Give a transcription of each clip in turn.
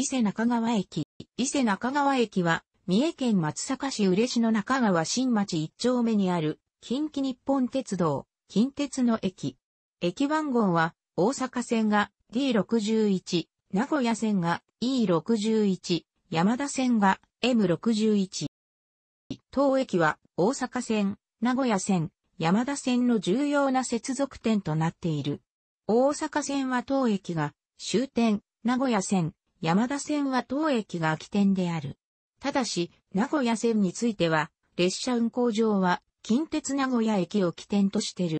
伊勢中川駅。伊勢中川駅は、三重県松阪市嬉野中川新町一丁目にある、近畿日本鉄道、近鉄の駅。駅番号は、大阪線が D61、名古屋線が E61、山田線が M61。当駅は、大阪線、名古屋線、山田線の重要な接続点となっている。大阪線は当駅が、終点、名古屋線、山田線は当駅が起点である。ただし、名古屋線については、列車運行上は、近鉄名古屋駅を起点としてる。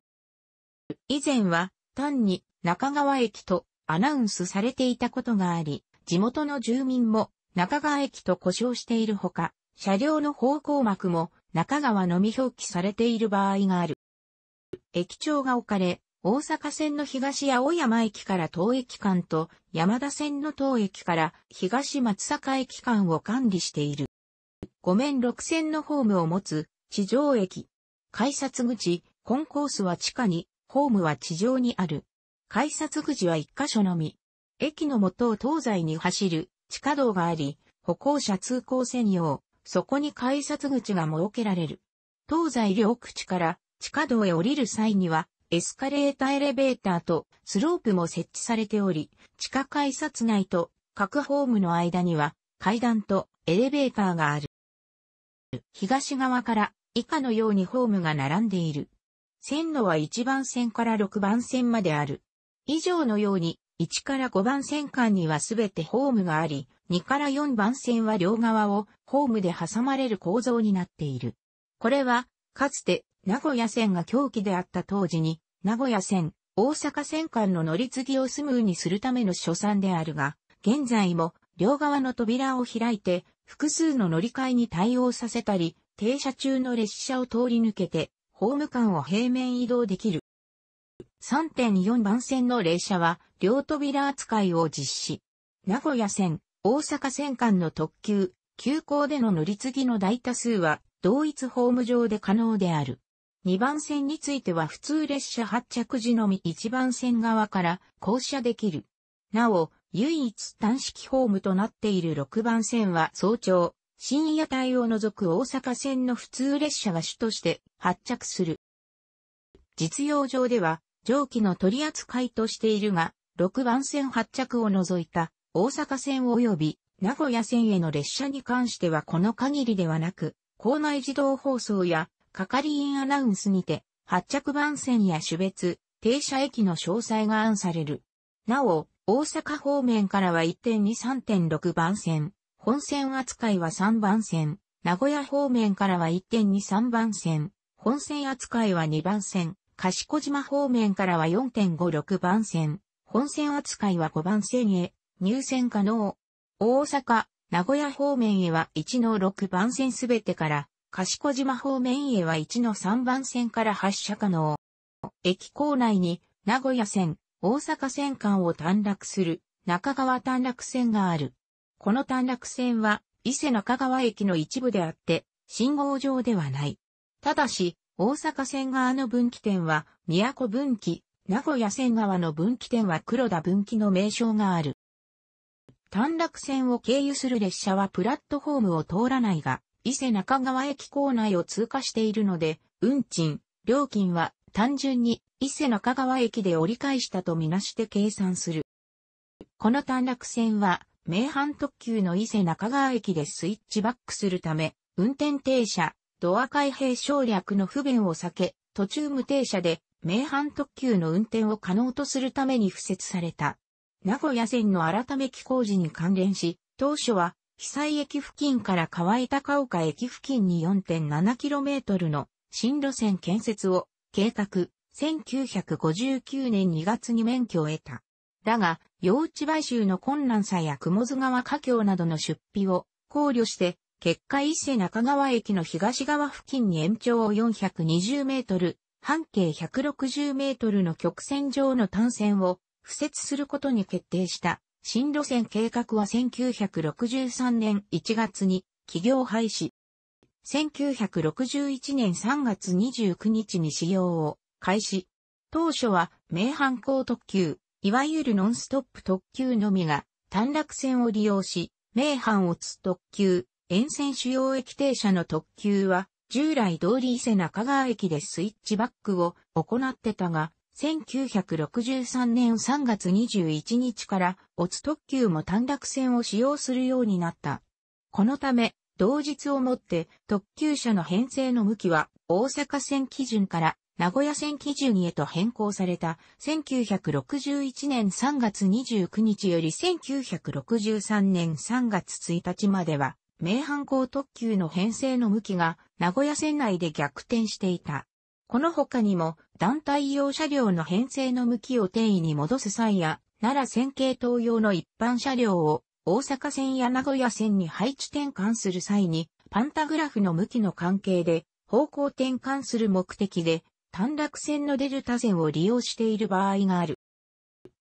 以前は、単に中川駅とアナウンスされていたことがあり、地元の住民も中川駅と呼称しているほか、車両の方向幕も中川のみ表記されている場合がある。駅長が置かれ、大阪線の東青山駅から当駅間と山田線の当駅から東松阪駅間を管理している。5面6線のホームを持つ地上駅。改札口、コンコースは地下に、ホームは地上にある。改札口は1箇所のみ。駅の元を東西に走る地下道があり、歩行者通行専用、そこに改札口が設けられる。東西両口から地下道へ降りる際には、エスカレーターエレベーターとスロープも設置されており、地下改札内と各ホームの間には階段とエレベーターがある。東側から以下のようにホームが並んでいる。線路は1番線から6番線まである。以上のように1から5番線間にはすべてホームがあり、2から4番線は両側をホームで挟まれる構造になっている。これは、かつて名古屋線が狂気であった当時に、名古屋線、大阪線間の乗り継ぎをスムーにするための所産であるが、現在も両側の扉を開いて、複数の乗り換えに対応させたり、停車中の列車を通り抜けて、ホーム間を平面移動できる。3.4番線の列車は、両扉扱いを実施。名古屋線、大阪線間の特急、急行での乗り継ぎの大多数は、同一ホーム上で可能である。2番線については普通列車発着時のみ1番線側から降車できる。なお、唯一単式ホームとなっている6番線は早朝、深夜帯を除く大阪線の普通列車が主として発着する。実用上では、上記の取り扱いとしているが、6番線発着を除いた大阪線及び名古屋線への列車に関してはこの限りではなく、校内自動放送や係員アナウンスにて、発着番線や種別、停車駅の詳細が案される。なお、大阪方面からは1.23.6番線、本線扱いは3番線、名古屋方面からは1.23番線、本線扱いは2番線、賢島方面からは4.56番線、本線扱いは5番線へ、入線可能。大阪、名古屋方面へは1の6番線すべてから賢島方面へは1の3番線から発車可能。駅構内に名古屋線、大阪線間を短絡する中川短絡線がある。この短絡線は伊勢中川駅の一部であって、信号上ではない。ただし、大阪線側の分岐点は、宮古分岐、名古屋線側の分岐点は黒田分岐の名称がある。短絡線を経由する列車はプラットホームを通らないが、伊勢中川駅構内を通過しているので、運賃、料金は単純に伊勢中川駅で折り返したとみなして計算する。この短絡線は、名阪特急の伊勢中川駅でスイッチバックするため、運転停車、ドア開閉省略の不便を避け、途中無停車で、名阪特急の運転を可能とするために付設された。名古屋線の改め機工事に関連し、当初は被災駅付近から河江高岡駅付近に 4.7km の新路線建設を計画、1959年2月に免許を得た。だが、用地買収の困難さや雲津川河橋などの出費を考慮して、結果伊勢中川駅の東側付近に延長を420メートル、半径160メートルの曲線上の単線を付設することに決定した。新路線計画は1963年1月に企業廃止。1961年3月29日に使用を開始。当初は名阪高特急、いわゆるノンストップ特急のみが短絡線を利用し、名阪乙特急、沿線主要駅停車の特急は従来通り伊勢中川駅でスイッチバックを行ってたが、1963年3月21日から、オツ特急も短絡線を使用するようになった。このため、同日をもって特急車の編成の向きは大阪線基準から名古屋線基準へと変更された1961年3月29日より1963年3月1日までは、名阪高特急の編成の向きが名古屋線内で逆転していた。この他にも団体用車両の編成の向きを定位に戻す際や、奈良線系統用の一般車両を大阪線や名古屋線に配置転換する際に、パンタグラフの向きの関係で方向転換する目的で、短絡線のデルタ線を利用している場合がある。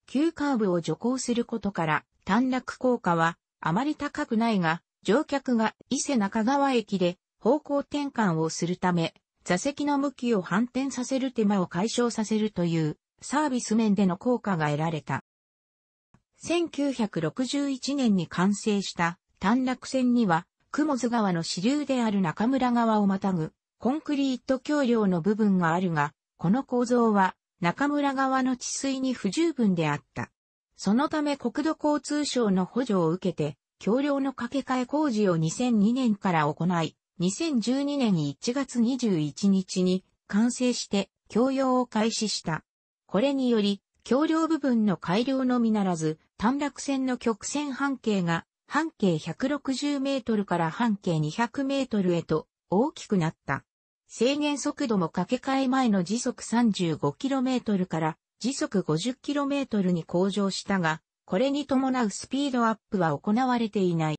急カーブを徐行することから、短絡効果はあまり高くないが、乗客が伊勢中川駅で方向転換をするため、座席の向きを反転させる手間を解消させるというサービス面での効果が得られた。1961年に完成した短絡線には、雲津川の支流である中村川をまたぐコンクリート橋梁の部分があるが、この構造は中村川の治水に不十分であった。そのため国土交通省の補助を受けて、橋梁の架け替え工事を2002年から行い、2012年1月21日に完成して供用を開始した。これにより、橋梁部分の改良のみならず、短絡線の曲線半径が半径160メートルから半径200メートルへと大きくなった。制限速度も掛け替え前の時速 35km から時速 50km に向上したが、これに伴うスピードアップは行われていない。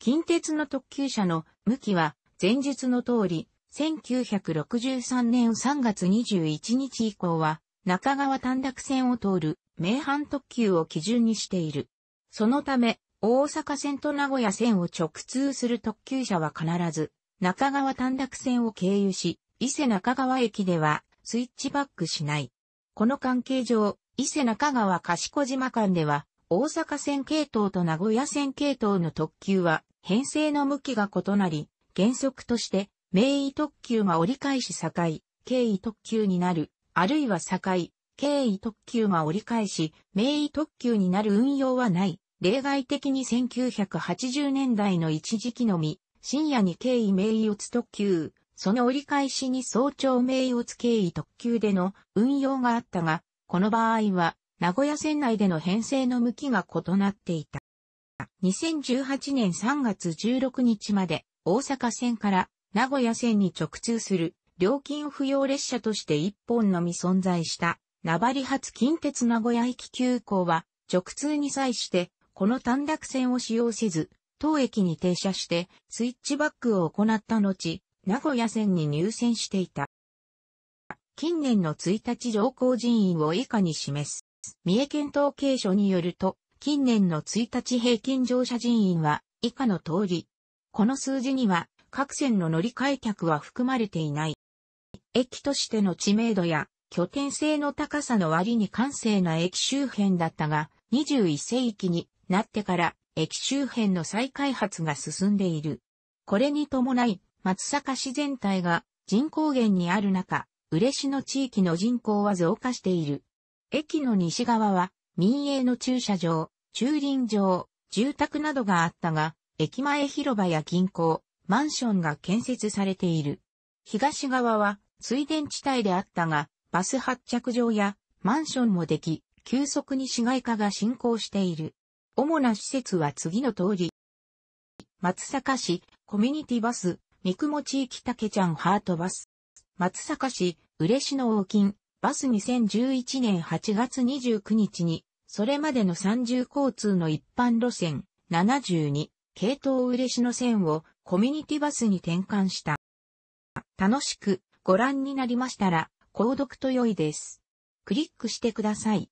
近鉄の特急車の向きは前述の通り、1963年3月21日以降は中川短絡線を通る名阪特急を基準にしている。そのため、大阪線と名古屋線を直通する特急車は必ず中川短絡線を経由し、伊勢中川駅ではスイッチバックしない。この関係上、伊勢中川賢島間では大阪線系統と名古屋線系統の特急は編成の向きが異なり、原則として名医特急が折り返し境、経緯特急になる、あるいは境、経緯特急が折り返し、名医特急になる運用はない。例外的に1980年代の一時期のみ、深夜に経緯名医打つ特急、その折り返しに早朝名医打つ経緯特急での運用があったが、この場合は名古屋線内での編成の向きが異なっていた。2018年3月16日まで大阪線から名古屋線に直通する料金不要列車として一本のみ存在した名張発近鉄名古屋駅急行は直通に際してこの短絡線を使用せず当駅に停車してスイッチバックを行った後名古屋線に入線していた。近年の1日乗降人員を以下に示す。三重県統計所によると、近年の1日平均乗車人員は以下の通り。この数字には各線の乗り換え客は含まれていない。駅としての知名度や拠点性の高さの割に閑静な駅周辺だったが、21世紀になってから駅周辺の再開発が進んでいる。これに伴い、松阪市全体が人口減にある中、嬉野地域の人口は増加している。駅の西側は民営の駐車場、駐輪場、住宅などがあったが、駅前広場や銀行、マンションが建設されている。東側は水田地帯であったが、バス発着場やマンションもでき、急速に市街化が進行している。主な施設は次の通り。松阪市、コミュニティバス、三雲地域竹ちゃんハートバス。松阪市、嬉野大金、バス2011年8月29日に、それまでの30交通の一般路線72系統嬉野線をコミュニティバスに転換した。楽しくご覧になりましたら、購読と良いです。クリックしてください。